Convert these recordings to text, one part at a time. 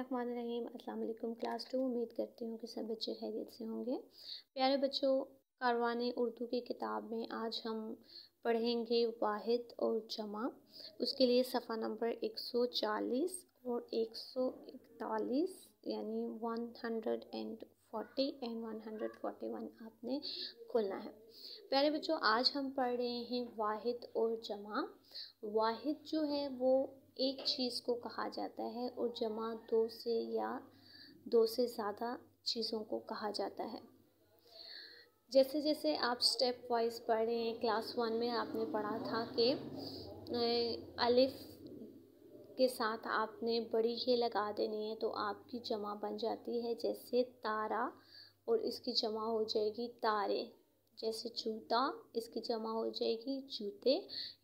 रहीम अस्सलाम वालेकुम class to उम्मीद करती हूँ कि सब बच्चे खैरियत से होंगे प्यारे बच्चों कारवाने उर्दू की किताब में आज हम पढ़ेंगे वाहिद और जमा उसके लिए सफ़ा नंबर 140 और 141 यानी 140 एंड 141 आपने खोलना है प्यारे बच्चों आज हम पढ़ रहे हैं वाहिद और जमा वाहिद जो है वो एक चीज़ को कहा जाता है और जमा दो से या दो से ज़्यादा चीज़ों को कहा जाता है जैसे जैसे आप स्टेप वाइज पढ़ रहे हैं क्लास वन में आपने पढ़ा था कि अलिफ़ के साथ आपने बड़ी ये लगा देनी है तो आपकी जमा बन जाती है जैसे तारा और इसकी जमा हो जाएगी तारे जैसे जूता इसकी जमा हो जाएगी जूते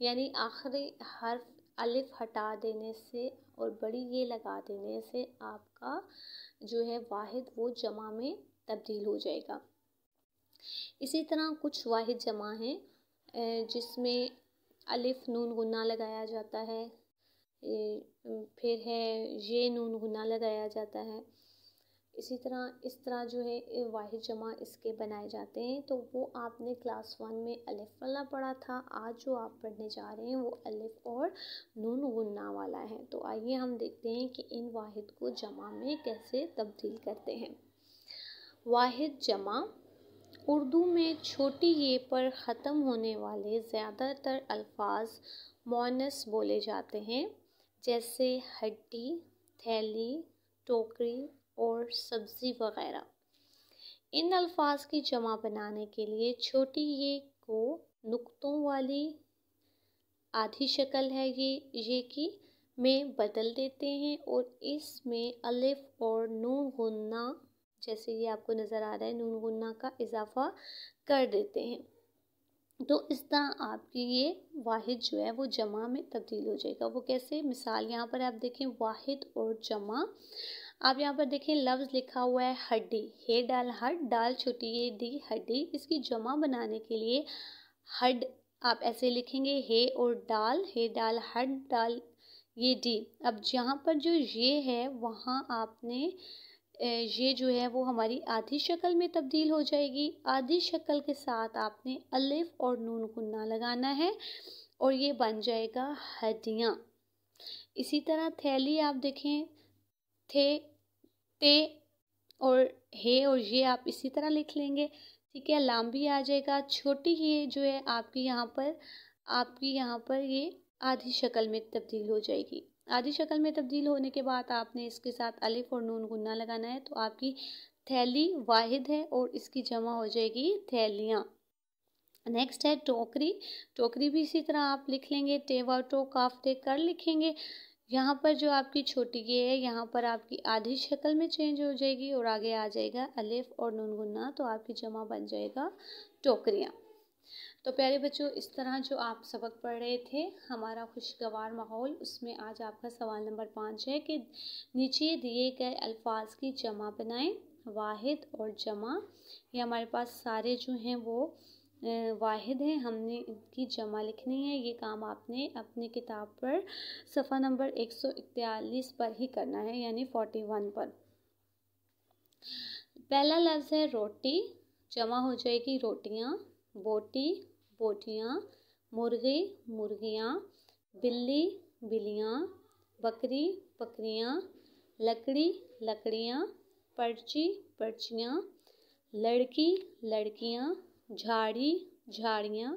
यानी आखिरी हर्फ अलिफ हटा देने से और बड़ी ये लगा देने से आपका जो है वाहिद वो जमा में तब्दील हो जाएगा इसी तरह कुछ वाहिद जमा हैं जिसमें अलिफ नून गुना लगाया जाता है फिर है ये नून गुना लगाया जाता है इसी तरह इस तरह जो है वाहिद जमा इसके बनाए जाते हैं तो वो आपने क्लास वन में अलिफ वाला पढ़ा था आज जो आप पढ़ने जा रहे हैं वो अलिफ और नून गुन्ना वाला है तो आइए हम देखते हैं कि इन वाहिद को जमा में कैसे तब्दील करते हैं वाहिद जमा उर्दू में छोटी ये पर ख़त्म होने वाले ज़्यादातर अल्फाज मोनस बोले जाते हैं जैसे हड्डी थैली टोकरी और सब्ज़ी वगैरह इन अल्फाज की जमा बनाने के लिए छोटी ये को नुक्तों वाली आधी शक्ल है ये ये कि में बदल देते हैं और इसमें अलिफ और नून गुन्ना जैसे ये आपको नज़र आ रहा है नून गुन्ना का इजाफा कर देते हैं तो इस तरह आपकी ये वाहिद जो है वो जमा में तब्दील हो जाएगा वो कैसे मिसाल यहाँ पर आप देखें वाहिद और जमा आप यहाँ पर देखें लफ्ज़ लिखा हुआ है हड्डी हे डाल हड डाल छोटी ये दी हड्डी इसकी जमा बनाने के लिए हड आप ऐसे लिखेंगे हे और डाल हे डाल हड डाल ये डी अब जहाँ पर जो ये है वहाँ आपने ये जो है वो हमारी आधी शक्ल में तब्दील हो जाएगी आधी शक्ल के साथ आपने अलिफ और नून को ना लगाना है और ये बन जाएगा हड्डियाँ इसी तरह थैली आप देखें थे ते और हे और ये आप इसी तरह लिख लेंगे ठीक है लाम भी आ जाएगा छोटी ये जो है आपकी यहाँ पर आपकी यहाँ पर ये आधी शक्ल में तब्दील हो जाएगी आधी शक्ल में तब्दील होने के बाद आपने इसके साथ अलिफ और नून गुन्ना लगाना है तो आपकी थैली वाहिद है और इसकी जमा हो जाएगी थैलियाँ नेक्स्ट है टोकरी टोकरी भी इसी तरह आप लिख लेंगे टेवा टो काफ टे कर लिखेंगे यहाँ पर जो आपकी छोटी ये है यहाँ पर आपकी आधी शक्ल में चेंज हो जाएगी और आगे आ जाएगा अलिफ और नून गुन्ना तो आपकी जमा बन जाएगा टोकरियाँ तो प्यारे बच्चों इस तरह जो आप सबक पढ़ रहे थे हमारा खुशगवार माहौल उसमें आज आपका सवाल नंबर पाँच है कि नीचे दिए गए अल्फाज की जमा बनाएं वाहिद और जमा ये हमारे पास सारे जो हैं वो वाहिद हैं हमने इनकी जमा लिखनी है ये काम आपने अपनी किताब पर सफ़ा नंबर एक सौ इकतालीस पर ही करना है यानी फोर्टी वन पर पहला लफ्ज़ है रोटी जमा हो जाएगी रोटियाँ बोटी बोटियाँ मुर्गे मुर्गियाँ बिल्ली बिल्लियाँ बकरी बकरियाँ लकड़ी लकड़ियाँ पर्ची पर्चियाँ लड़की लड़कियाँ झाड़ी झाड़ियाँ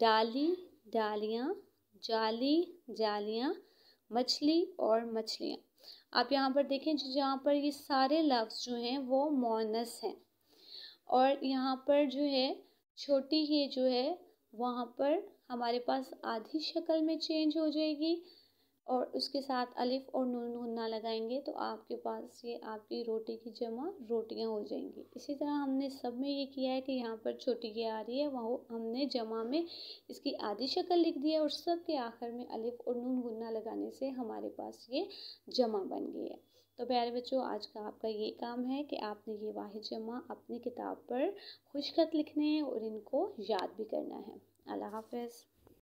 डाली डालियाँ जाली जालियाँ मछली और मछलियाँ आप यहाँ पर देखें जहाँ पर ये सारे लफ्ज़ जो हैं वो मोनस हैं और यहाँ पर जो है छोटी ही जो है वहाँ पर हमारे पास आधी शक्ल में चेंज हो जाएगी और उसके साथ अलिफ और नून ना लगाएंगे तो आपके पास ये आपकी रोटी की जमा रोटियाँ हो जाएंगी इसी तरह हमने सब में ये किया है कि यहाँ पर छोटी की आ रही है वह हमने जमा में इसकी आधी शक्ल लिख दी है और सब के आखिर में अलिफ और नून ना लगाने से हमारे पास ये जमा बन गई है तो प्यारे बच्चों आज का आपका ये काम है कि आपने ये वाहि जमा अपनी किताब पर खुशखत लिखने हैं और इनको याद भी करना है अल्लाह हाफिज़